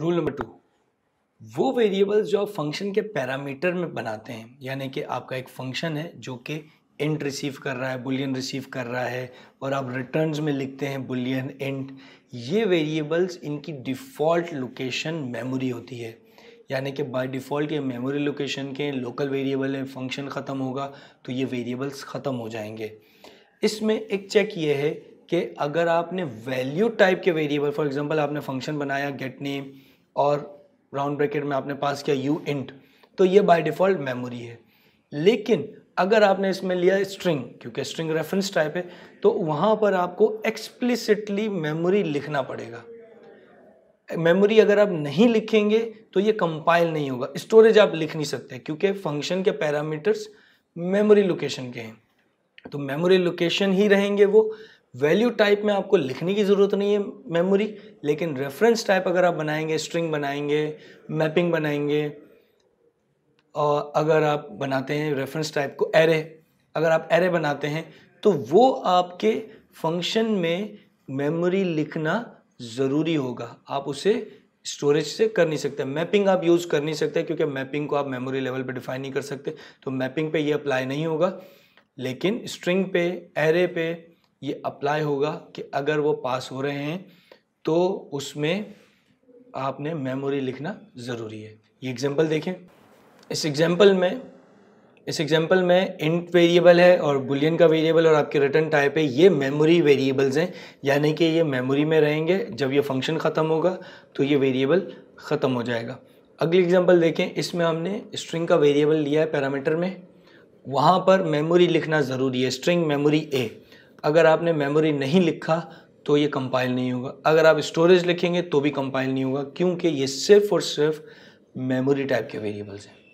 rule number two वो variables जो आप फंक्शन के पैरामीटर में बनाते हैं यानी कि आपका एक फंक्शन है जो कि इंट रिसीव कर रहा है बुलियन रिसीव कर रहा है और आप रिटर्न में लिखते हैं बुलियन इंट ये वेरिएबल्स इनकी डिफ़ॉल्ट लोकेशन मेमोरी होती है यानी कि बाय डिफ़ॉल्ट ये मेमोरी लोकेशन के लोकल वेरिएबल है फंक्शन ख़त्म होगा तो ये वेरिएबल्स ख़त्म हो जाएंगे इसमें एक चेक ये है कि अगर आपने वैल्यू टाइप के वेरिएबल फॉर एग्जांपल आपने फंक्शन बनाया गेट नेम और राउंड ब्रैकेट में आपने पास किया यू इंट तो ये बाय डिफ़ॉल्ट मेमोरी है लेकिन अगर आपने इसमें लिया स्ट्रिंग क्योंकि स्ट्रिंग रेफरेंस टाइप है तो वहाँ पर आपको एक्सप्लिसिटली मेमोरी लिखना पड़ेगा मेमोरी अगर आप नहीं लिखेंगे तो ये कंपाइल नहीं होगा स्टोरेज आप लिख नहीं सकते क्योंकि फंक्शन के पैरामीटर्स मेमोरी लोकेशन के हैं तो मेमोरी लोकेशन ही रहेंगे वो वैल्यू टाइप में आपको लिखने की ज़रूरत नहीं है मेमोरी लेकिन रेफरेंस टाइप अगर आप बनाएंगे स्ट्रिंग बनाएंगे मैपिंग बनाएंगे और अगर आप बनाते हैं रेफरेंस टाइप को एरे अगर आप एरे बनाते हैं तो वो आपके फंक्शन में मेमोरी लिखना ज़रूरी होगा आप उसे स्टोरेज से कर नहीं सकते मैपिंग आप यूज़ कर नहीं सकते क्योंकि मैपिंग को आप मेमोरी लेवल पर डिफाइन नहीं कर सकते तो मैपिंग पे ये अप्लाई नहीं होगा लेकिन स्ट्रिंग पे एरे पे ये अप्लाई होगा कि अगर वो पास हो रहे हैं तो उसमें आपने मेमोरी लिखना ज़रूरी है ये एग्जांपल देखें इस एग्जांपल में इस एग्जांपल में इंट वेरिएबल है और बुलियन का वेरिएबल और आपके रिटर्न टाइप है ये मेमोरी वेरिएबल्स हैं यानी कि ये मेमोरी में रहेंगे जब ये फंक्शन ख़त्म होगा तो ये वेरिएबल ख़त्म हो जाएगा अगली एग्जाम्पल देखें इसमें हमने स्ट्रिंग का वेरिएबल लिया है पैरामीटर में वहाँ पर मेमोरी लिखना ज़रूरी है स्ट्रिंग मेमोरी ए अगर आपने मेमोरी नहीं लिखा तो ये कंपाइल नहीं होगा अगर आप स्टोरेज लिखेंगे तो भी कंपाइल नहीं होगा क्योंकि ये सिर्फ और सिर्फ मेमोरी टाइप के वेरिएबल्स हैं